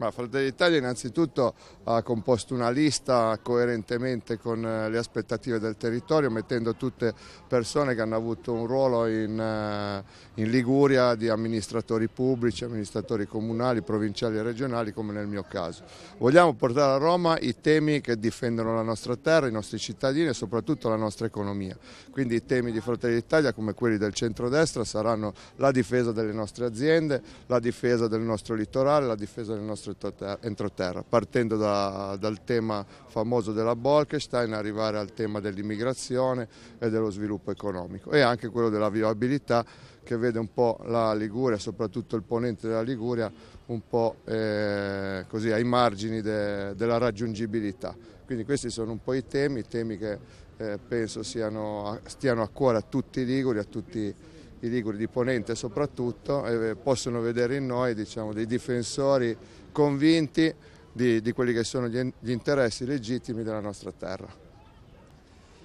Ma Fratelli d'Italia innanzitutto ha composto una lista coerentemente con eh, le aspettative del territorio, mettendo tutte persone che hanno avuto un ruolo in, eh, in Liguria di amministratori pubblici, amministratori comunali, provinciali e regionali come nel mio caso. Vogliamo portare a Roma i temi che difendono la nostra terra, i nostri cittadini e soprattutto la nostra economia. Quindi i temi di Fratelli d'Italia come quelli del centrodestra saranno la difesa delle nostre aziende, la difesa del nostro litorale, la difesa del nostro entroterra, partendo da, dal tema famoso della Bolkestein, arrivare al tema dell'immigrazione e dello sviluppo economico e anche quello della viabilità che vede un po' la Liguria, soprattutto il ponente della Liguria, un po' eh, così ai margini de, della raggiungibilità. Quindi questi sono un po' i temi, temi che eh, penso siano, stiano a cuore a tutti i Liguri, a tutti i i Liguri di Ponente soprattutto, eh, possono vedere in noi diciamo, dei difensori convinti di, di quelli che sono gli, gli interessi legittimi della nostra terra.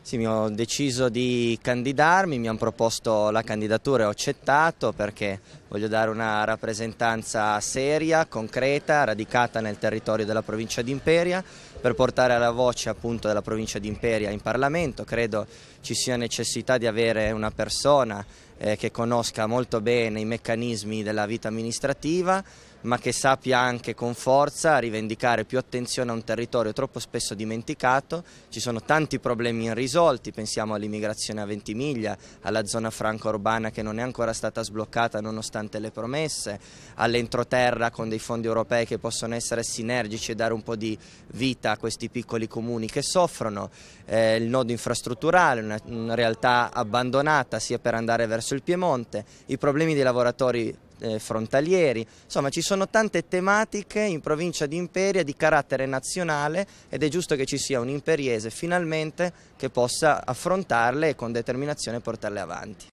Sì, mi ho deciso di candidarmi, mi hanno proposto la candidatura e ho accettato perché voglio dare una rappresentanza seria, concreta, radicata nel territorio della provincia di Imperia per portare la voce appunto della provincia di Imperia in Parlamento. Credo ci sia necessità di avere una persona eh, che conosca molto bene i meccanismi della vita amministrativa ma che sappia anche con forza rivendicare più attenzione a un territorio troppo spesso dimenticato. Ci sono tanti problemi irrisolti, pensiamo all'immigrazione a Ventimiglia, alla zona franco-urbana che non è ancora stata sbloccata nonostante nonostante le promesse, all'entroterra con dei fondi europei che possono essere sinergici e dare un po' di vita a questi piccoli comuni che soffrono, eh, il nodo infrastrutturale, una, una realtà abbandonata sia per andare verso il Piemonte, i problemi dei lavoratori eh, frontalieri, insomma ci sono tante tematiche in provincia di Imperia di carattere nazionale ed è giusto che ci sia un imperiese finalmente che possa affrontarle e con determinazione portarle avanti.